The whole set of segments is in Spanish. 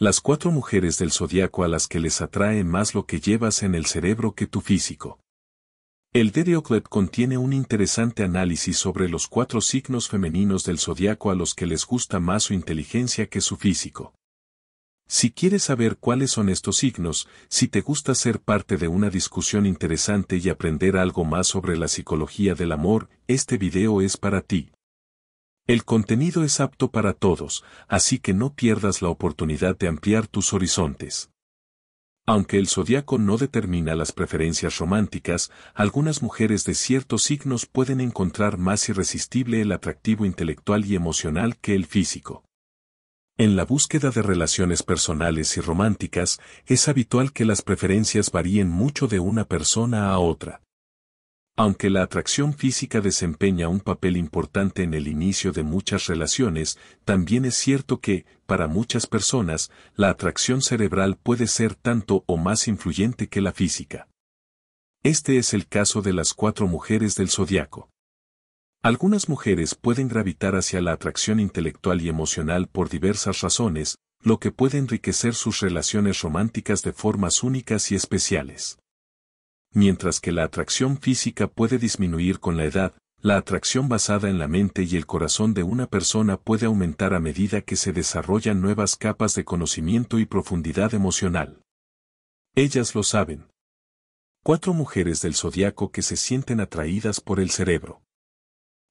Las cuatro mujeres del zodiaco a las que les atrae más lo que llevas en el cerebro que tu físico. El Dereoclet contiene un interesante análisis sobre los cuatro signos femeninos del zodiaco a los que les gusta más su inteligencia que su físico. Si quieres saber cuáles son estos signos, si te gusta ser parte de una discusión interesante y aprender algo más sobre la psicología del amor, este video es para ti. El contenido es apto para todos, así que no pierdas la oportunidad de ampliar tus horizontes. Aunque el zodiaco no determina las preferencias románticas, algunas mujeres de ciertos signos pueden encontrar más irresistible el atractivo intelectual y emocional que el físico. En la búsqueda de relaciones personales y románticas, es habitual que las preferencias varíen mucho de una persona a otra. Aunque la atracción física desempeña un papel importante en el inicio de muchas relaciones, también es cierto que, para muchas personas, la atracción cerebral puede ser tanto o más influyente que la física. Este es el caso de las cuatro mujeres del zodiaco. Algunas mujeres pueden gravitar hacia la atracción intelectual y emocional por diversas razones, lo que puede enriquecer sus relaciones románticas de formas únicas y especiales mientras que la atracción física puede disminuir con la edad, la atracción basada en la mente y el corazón de una persona puede aumentar a medida que se desarrollan nuevas capas de conocimiento y profundidad emocional. Ellas lo saben. Cuatro mujeres del zodiaco que se sienten atraídas por el cerebro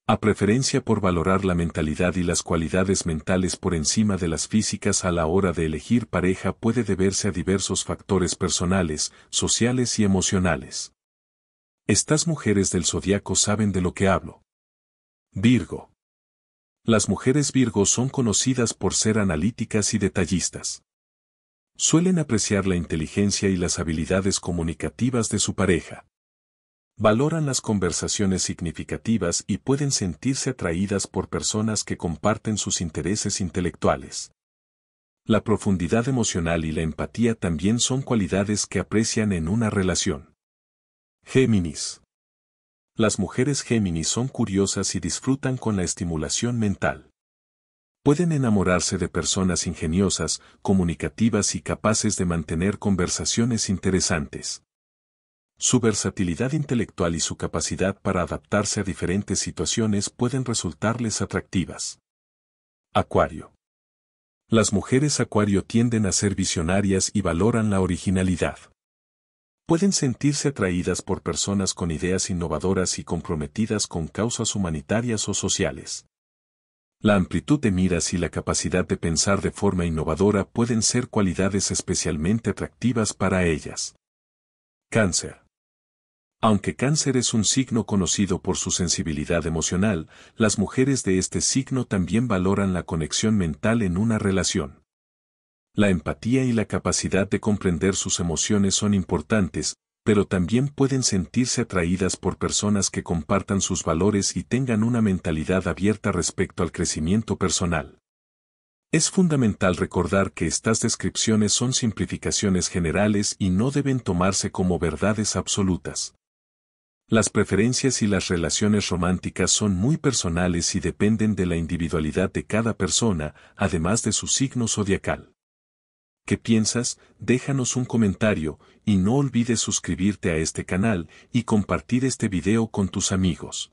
a preferencia por valorar la mentalidad y las cualidades mentales por encima de las físicas a la hora de elegir pareja puede deberse a diversos factores personales, sociales y emocionales. Estas mujeres del zodiaco saben de lo que hablo. Virgo. Las mujeres Virgo son conocidas por ser analíticas y detallistas. Suelen apreciar la inteligencia y las habilidades comunicativas de su pareja valoran las conversaciones significativas y pueden sentirse atraídas por personas que comparten sus intereses intelectuales. La profundidad emocional y la empatía también son cualidades que aprecian en una relación. Géminis. Las mujeres Géminis son curiosas y disfrutan con la estimulación mental. Pueden enamorarse de personas ingeniosas, comunicativas y capaces de mantener conversaciones interesantes. Su versatilidad intelectual y su capacidad para adaptarse a diferentes situaciones pueden resultarles atractivas. Acuario. Las mujeres Acuario tienden a ser visionarias y valoran la originalidad. Pueden sentirse atraídas por personas con ideas innovadoras y comprometidas con causas humanitarias o sociales. La amplitud de miras y la capacidad de pensar de forma innovadora pueden ser cualidades especialmente atractivas para ellas. Cáncer. Aunque cáncer es un signo conocido por su sensibilidad emocional, las mujeres de este signo también valoran la conexión mental en una relación. La empatía y la capacidad de comprender sus emociones son importantes, pero también pueden sentirse atraídas por personas que compartan sus valores y tengan una mentalidad abierta respecto al crecimiento personal. Es fundamental recordar que estas descripciones son simplificaciones generales y no deben tomarse como verdades absolutas. Las preferencias y las relaciones románticas son muy personales y dependen de la individualidad de cada persona, además de su signo zodiacal. ¿Qué piensas? Déjanos un comentario y no olvides suscribirte a este canal y compartir este video con tus amigos.